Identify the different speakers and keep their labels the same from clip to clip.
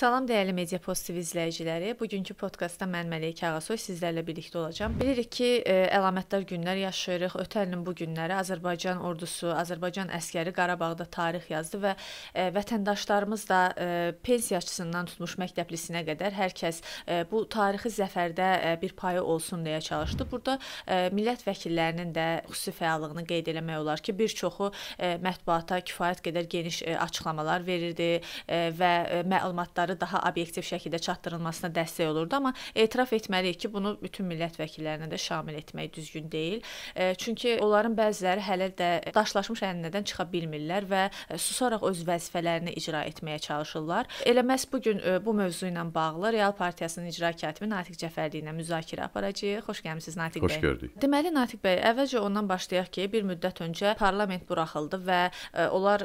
Speaker 1: Salam dəyərli Media Pozitiv izləyiciləri. Bugünkü podkastda mən Məleykə Ağasoy sizlərlə birlikdə olacağam. Bilirik ki, ə, e, əlamətdar günlər yaşayırıq. Ötən bu günləri Azərbaycan ordusu, Azərbaycan əskəri Qarabağda tarix yazdı və ə, e, vətəndaşlarımız da ə, e, pensiyaçısından tutmuş məktəblisinə qədər hər kəs ə, bu tarixi zəfərdə ə, bir payı olsun deyə çalışdı. Burada ə, millət vəkillərinin də xüsusi fəallığını qeyd eləmək olar ki, bir çoxu ə, mətbuata kifayət qədər geniş ə, açıqlamalar verirdi ə, və ə, məlumatları məlumatları daha obyektiv şəkildə çatdırılmasına dəstək olurdu, amma etiraf etməliyik ki, bunu bütün millət vəkillərinə də şamil etmək düzgün deyil. E, çünki onların bəziləri hələ də daşlaşmış ənənədən çıxa bilmirlər və e, susaraq öz vəzifələrini icra etməyə çalışırlar. Elə məhz bu gün e, bu mövzu ilə bağlı Real Partiyasının icra katibi Natiq Cəfərli ilə müzakirə aparacağıq. Xoş gəlmisiniz Natiq Xoş bəy. Xoş gördük. Deməli Natiq bəy, əvvəlcə ondan başlayaq ki, bir müddət öncə parlament buraxıldı və onlar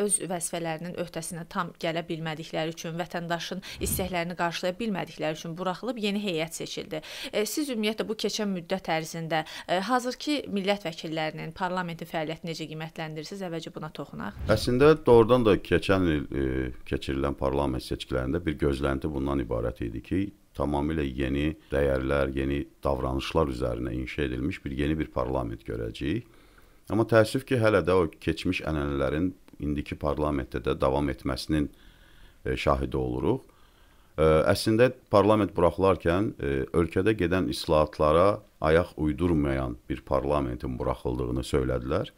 Speaker 1: öz vəzifələrinin öhdəsinə tam gələ bilmədikləri üçün vətən vətəndaşın istəklərini qarşılaya bilmədikləri üçün buraxılıb yeni heyət seçildi. E, siz ümumiyyətlə bu keçən müddət ərzində e, hazırki millət vəkillərinin parlamentin fəaliyyətini necə qiymətləndirirsiniz? Əvvəlcə buna toxunaq.
Speaker 2: Əslində doğrudan da keçən il e, keçirilən parlament seçkilərində bir gözlənti bundan ibarət idi ki, tamamilə yeni dəyərlər, yeni davranışlar üzərinə inşa edilmiş bir yeni bir parlament görəcəyik. Amma təəssüf ki, hələ də o keçmiş ənənələrin indiki parlamentdə də davam etməsinin E, şahidi oluruq. E, əslində parlament buraxılarkən e, ölkədə gedən islahatlara ayaq uydurmayan bir parlamentin buraxıldığını söylədilər.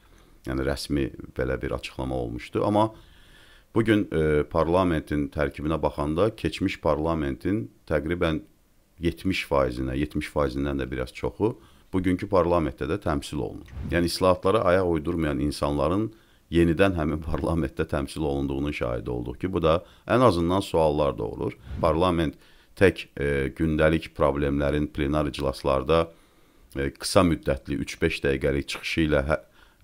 Speaker 2: Yəni rəsmi belə bir açıqlama olmuşdu, amma bu gün parlamentin tərkibinə baxanda keçmiş parlamentin təqribən 70%-nə, 70%-dən də biraz çoxu bugünkü parlamentdə də təmsil olunur. Yəni islahatlara ayaq uydurmayan insanların yenidən həmin parlamentdə təmsil olunduğunun şahidi olduq ki, bu da ən azından suallar doğurur. Parlament tək e, gündəlik problemlərin plenar iclaslarda e, qısa müddətli 3-5 dəqiqəlik çıxışı ilə hə,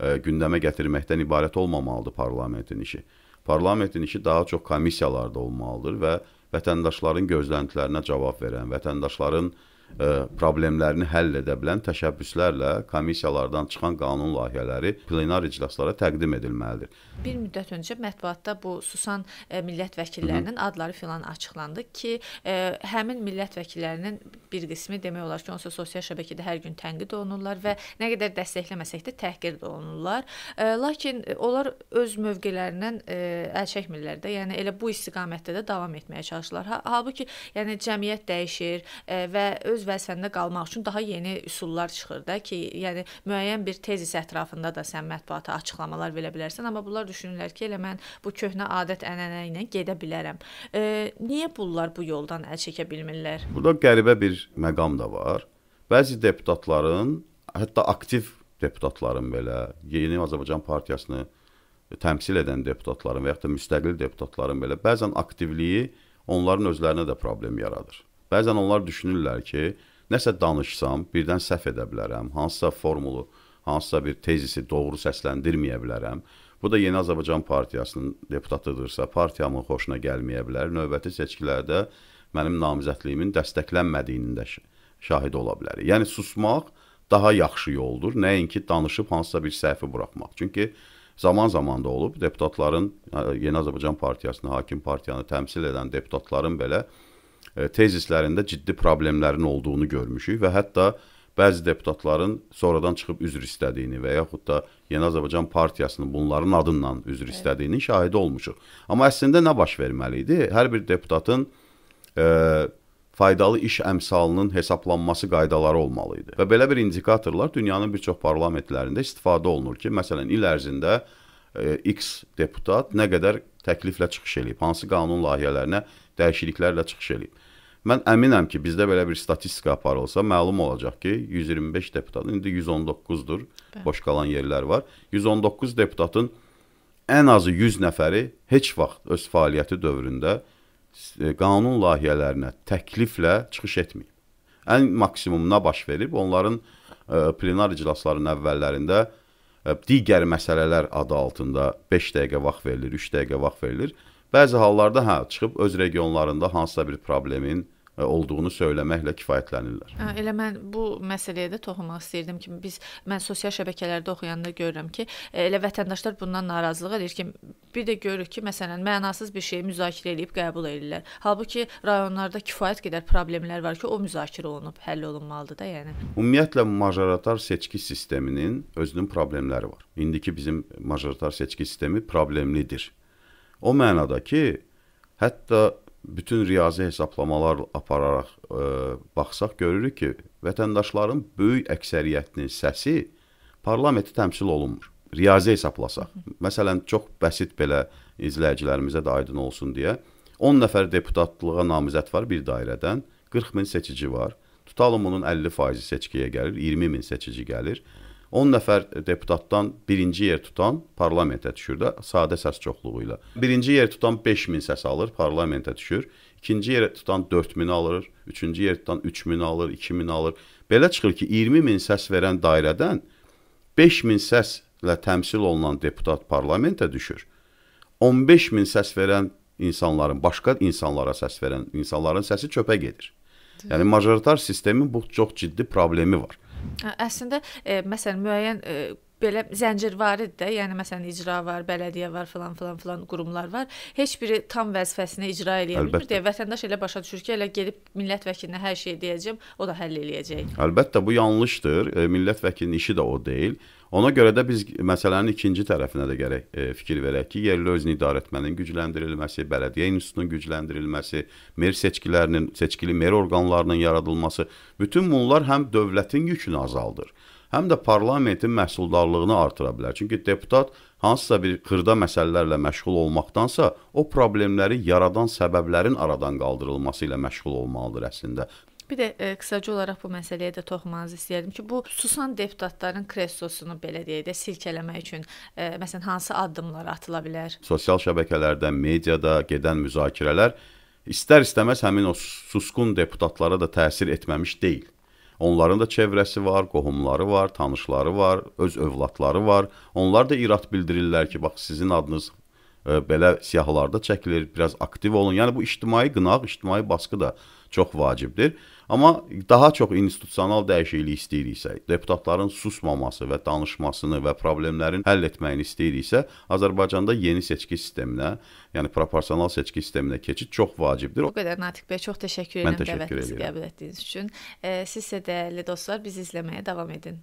Speaker 2: e, gündəmə gətirməkdən ibarət olmamalıdır parlamentin işi. Parlamentin işi daha çox komissiyalarda olmalıdır və vətəndaşların gözləntilərinə cavab verən, vətəndaşların e, E, problemlərini həll edə bilən təşəbbüslərlə komissiyalardan çıxan qanun layihələri plenar iclaslara
Speaker 1: təqdim edilməlidir. Bir müddət öncə mətbuatda bu susan e, millət vəkillərinin Hı -hı. adları filan açıqlandı ki, e, həmin millət vəkillərinin bir qismi demək olar ki, onsuz sosial şəbəkədə hər gün tənqid olunurlar və nə qədər dəstəkləməsək də təhqir də olunurlar. Lakin onlar öz mövqelərindən əl çəkmirlər də. Yəni elə bu istiqamətdə də davam etməyə çalışırlar. Halbuki yəni cəmiyyət dəyişir və öz öz vəzifəndə qalmaq üçün daha yeni üsullar çıxır da ki, yəni müəyyən bir tezis ətrafında da sən mətbuata açıqlamalar verə bilərsən, amma bunlar düşünürlər ki, elə mən bu köhnə adət-ənənə ilə gedə bilərəm. E, niyə bunlar bu yoldan əl çəkə bilmirlər?
Speaker 2: Burada qəribə bir məqam da var. Bəzi deputatların, hətta aktiv deputatların belə Yeni Azərbaycan Partiyasını təmsil edən deputatların və ya da müstəqil deputatların belə bəzən aktivliyi onların özlərinə də problem yaradır. Bəzən onlar düşünürlər ki, nəsə danışsam, birdən səhv edə bilərəm, hansısa formulu, hansısa bir tezisi doğru səsləndirməyə bilərəm. Bu da Yeni Azərbaycan Partiyasının deputatıdırsa, partiyamın xoşuna gəlməyə bilər. Növbəti seçkilərdə mənim namizədliyimin dəstəklənmədiyinin də şahid ola bilər. Yəni susmaq daha yaxşı yoldur, nəinki danışıb hansısa bir səhvi buraxmaq. Çünki zaman-zaman da olub deputatların Yeni Azərbaycan Partiyasını, hakim partiyanı təmsil edən deputatların belə E, tezislərində ciddi problemlərin olduğunu görmüşük və hətta bəzi deputatların sonradan çıxıb üzr istədiyini və yaxud da Yeni Azərbaycan Partiyasının bunların adından üzr istədiyini şahidi olmuşuq. Amma əslində nə baş verməli idi? Hər bir deputatın e, faydalı iş əmsalının hesablanması qaydaları olmalı idi. Və belə bir indikatorlar dünyanın bir çox parlamentlərində istifadə olunur ki, məsələn, il ərzində e, X deputat nə qədər təkliflə çıxış eləyib, hansı qanun layihələrinə dəyişikliklərlə çıxış eləyib. Mən əminəm ki, bizdə belə bir statistika aparılsa, məlum olacaq ki, 125 deputat, indi 119-dur, boş qalan yerlər var. 119 deputatın ən azı 100 nəfəri heç vaxt öz fəaliyyəti dövründə e, qanun layihələrinə təkliflə çıxış etməyib. Ən maksimumuna baş verib onların ə, e, plenar iclaslarının əvvəllərində ə, e, digər məsələlər adı altında 5 dəqiqə vaxt verilir, 3 dəqiqə vaxt verilir Bəzi hallarda hə, çıxıb öz regionlarında hansısa bir problemin e, olduğunu söyləməklə kifayətlənirlər.
Speaker 1: Hə, elə mən bu məsələyə də toxunmaq istəyirdim ki, biz mən sosial şəbəkələrdə oxuyanda görürəm ki, e, elə vətəndaşlar bundan narazılıq eləyir ki, bir də görürük ki, məsələn, mənasız bir şeyi müzakirə edib qəbul edirlər. Halbuki rayonlarda kifayət qədər problemlər var ki, o müzakirə olunub həll olunmalıdır da, yəni.
Speaker 2: Ümumiyyətlə majoritar seçki sisteminin özünün problemləri var. İndiki bizim majoritar seçki sistemi problemlidir O mənada ki, hətta bütün riyazi hesablamalar apararaq ə, e, baxsaq görürük ki, vətəndaşların böyük əksəriyyətinin səsi parlamentdə təmsil olunmur. Riyazi hesablasaq, məsələn, çox bəsit belə izləyicilərimizə də aydın olsun deyə 10 nəfər deputatlığa namizəd var bir dairədən, 40 min seçici var. Tutalım bunun 50% seçkiyə gəlir, 20 min seçici gəlir. 10 nəfər deputatdan birinci yer tutan parlamentə düşür də sadə səs çoxluğu ilə. Birinci yer tutan 5000 səs alır, parlamentə düşür. İkinci yer tutan 4000 alır, üçüncü yer tutan 3000 alır, 2000 alır. Belə çıxır ki, 20000 səs verən dairədən 5000 səslə təmsil olunan deputat parlamentə düşür. 15000 səs verən insanların, başqa insanlara səs verən insanların səsi çöpə gedir. Yəni majoritar sistemin bu çox ciddi problemi var.
Speaker 1: Əslində e, məsələn müəyyən e, belə zəncirvaridir də. Yəni məsələn icra var, bələdiyyə var, filan filan filan qurumlar var. Heç biri tam vəzifəsini icra eləyə bilmir deyə vətəndaş elə başa düşür ki, elə gedib millət vəkilinə hər şey deyəcəm, o da həll eləyəcək.
Speaker 2: Əlbəttə bu yanlışdır. E, millət vəkilinin işi də o deyil. Ona görə də biz məsələnin ikinci tərəfinə də gərək e, fikir verək ki, yerli özünü idarəetmənin gücləndirilməsi, bələdiyyə institutunun gücləndirilməsi, mer seçkilərinin, seçkili mer orqanlarının yaradılması, bütün bunlar həm dövlətin yükünü azaldır həm də parlamentin məhsuldarlığını artıra bilər. Çünki deputat hansısa bir xırda məsələlərlə məşğul olmaqdansa, o problemləri yaradan səbəblərin aradan qaldırılması ilə məşğul olmalıdır əslində.
Speaker 1: Bir də e, qısaca olaraq bu məsələyə də toxunmanızı istəyirdim ki, bu susan deputatların krestrosunu belə deyək də silkələmək üçün e, məsələn hansı addımlar atıla bilər?
Speaker 2: Sosial şəbəkələrdə, mediada gedən müzakirələr istər-istəməz həmin o susqun deputatlara da təsir etməmiş deyil. Onların da çevrəsi var, qohumları var, tanışları var, öz övladları var. Onlar da irad bildirirlər ki, bax sizin adınız belə siyahılarda çəkilir, biraz aktiv olun. Yəni bu ictimai qınaq, ictimai baskı da çox vacibdir. Amma daha çox institusional dəyişiklik istəyiriksə, deputatların susmaması və danışmasını və problemlərin həll etməyini istəyiriksə, Azərbaycanda yeni seçki sisteminə, yəni proporsional seçki sisteminə keçid çox vacibdir. Bu
Speaker 1: qədər Natiq bəy, çox təşəkkür edirəm dəvətinizi qəbul etdiyiniz üçün. E, siz isə dəyərli dostlar, bizi izləməyə davam edin.